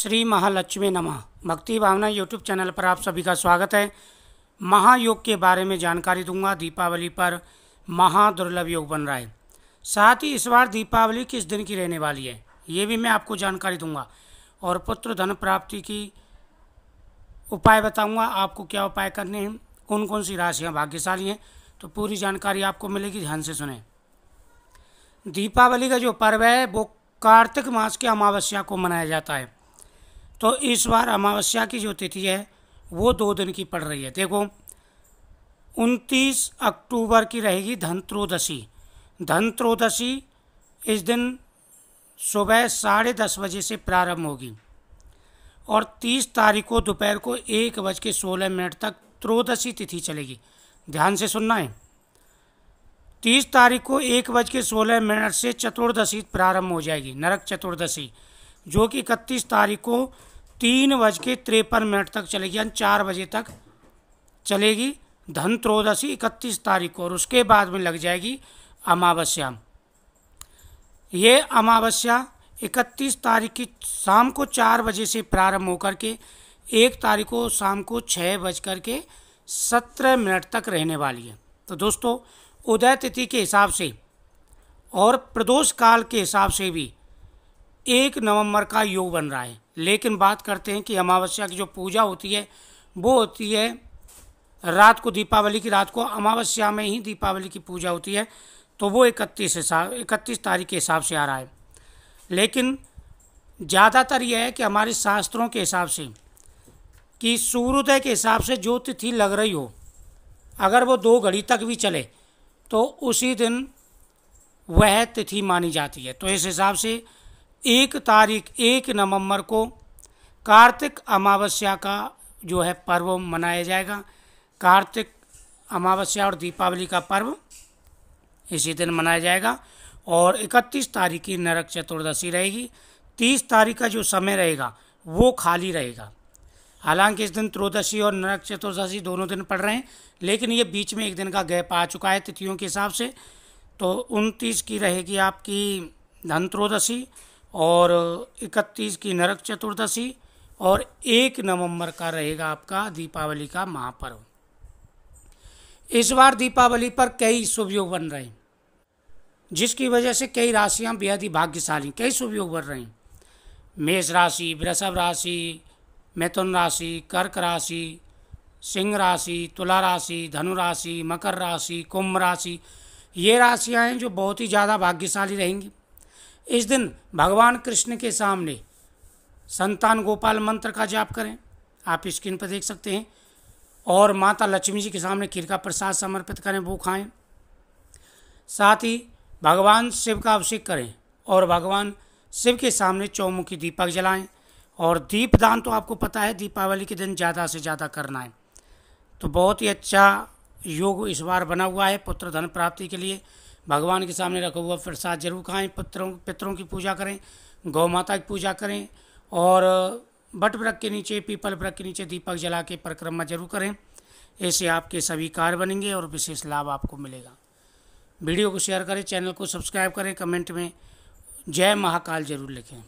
श्री महालक्ष्मी नमः भक्ति भावना YouTube channel पर आप सभी का स्वागत है महायोग के बारे में जानकारी दूंगा दीपावली पर महादुर्लभ योग बन रहा है साथ ही इस बार दीपावली किस दिन की रहने वाली है ये भी मैं आपको जानकारी दूंगा और पुत्र धन प्राप्ति की उपाय बताऊंगा आपको क्या उपाय करने हैं कौन कौन सी राशियाँ भाग्यशाली हैं तो पूरी जानकारी आपको मिलेगी ध्यान से सुने दीपावली का जो पर्व है वो कार्तिक मास की अमावस्या को मनाया जाता है तो इस बार अमावस्या की जो तिथि है वो दो दिन की पड़ रही है देखो 29 अक्टूबर की रहेगी धनत्रोदशी धनत्रोदशी इस दिन सुबह साढ़े दस बजे से प्रारंभ होगी और 30 तारीख को दोपहर को एक बज के सोलह मिनट तक त्रोदशी तिथि चलेगी ध्यान से सुनना है तीस तारीख को एक बज के सोलह मिनट से चतुर्दशी प्रारंभ हो जाएगी नरक चतुर्दशी जो कि इकतीस तारीख को तीन बज के तिरपन मिनट तक चलेगी यानी चार बजे तक चलेगी धन त्रोदशी इकतीस तारीख को और उसके बाद में लग जाएगी अमावस्या ये अमावस्या इकतीस तारीख की शाम को चार बजे से प्रारंभ होकर के एक तारीख को शाम को छः बज कर के सत्रह मिनट तक रहने वाली है तो दोस्तों उदय तिथि के हिसाब से और प्रदोष काल के हिसाब से भी एक नवंबर का योग बन रहा है लेकिन बात करते हैं कि अमावस्या की जो पूजा होती है वो होती है रात को दीपावली की रात को अमावस्या में ही दीपावली की पूजा होती है तो वो इकतीस हिसाब इकतीस तारीख के हिसाब से आ रहा है लेकिन ज़्यादातर यह है कि हमारे शास्त्रों के हिसाब से कि सूर्योदय के हिसाब से जो तिथि लग रही हो अगर वो दो घड़ी तक भी चले तो उसी दिन वह तिथि मानी जाती है तो इस हिसाब से एक तारीख एक नवंबर को कार्तिक अमावस्या का जो है पर्व मनाया जाएगा कार्तिक अमावस्या और दीपावली का पर्व इसी दिन मनाया जाएगा और 31 तारीख की नरक चतुर्दशी रहेगी 30 तारीख का जो समय रहेगा वो खाली रहेगा हालांकि इस दिन त्रोदशी और नरक चतुर्दशी दोनों दिन पड़ रहे हैं लेकिन ये बीच में एक दिन का गैप आ चुका है तिथियों के हिसाब से तो उनतीस की रहेगी आपकी धन त्रोदशी और इकतीस की नरक चतुर्दशी और एक नवंबर का रहेगा आपका दीपावली का महापर्व इस बार दीपावली पर कई शुभ योग बन रहे हैं जिसकी वजह से कई राशियां बेहद ही भाग्यशाली कई शुभ योग बन रहे हैं मेष राशि वृषभ राशि मिथुन राशि कर्क राशि सिंह राशि तुला राशि धनु राशि मकर राशि कुंभ राशि ये राशियाँ हैं जो बहुत ही ज़्यादा भाग्यशाली रहेंगी इस दिन भगवान कृष्ण के सामने संतान गोपाल मंत्र का जाप करें आप स्क्रीन पर देख सकते हैं और माता लक्ष्मी जी के सामने खीर का प्रसाद समर्पित करें वो खाएं साथ ही भगवान शिव का अभिषेक करें और भगवान शिव के सामने चौमुखी दीपक जलाएं और दीपदान तो आपको पता है दीपावली के दिन ज़्यादा से ज़्यादा करना है तो बहुत ही अच्छा योग इस बार बना हुआ है पुत्र धन प्राप्ति के लिए भगवान के सामने रखा हुआ प्रसाद जरूर खाएं पितरों पितरों की पूजा करें गौ माता की पूजा करें और बट वृक्ष के नीचे पीपल वृक्ष के नीचे दीपक जला के परिक्रमा जरूर करें ऐसे आपके सभी कार्य बनेंगे और विशेष लाभ आपको मिलेगा वीडियो को शेयर करें चैनल को सब्सक्राइब करें कमेंट में जय महाकाल जरूर लिखें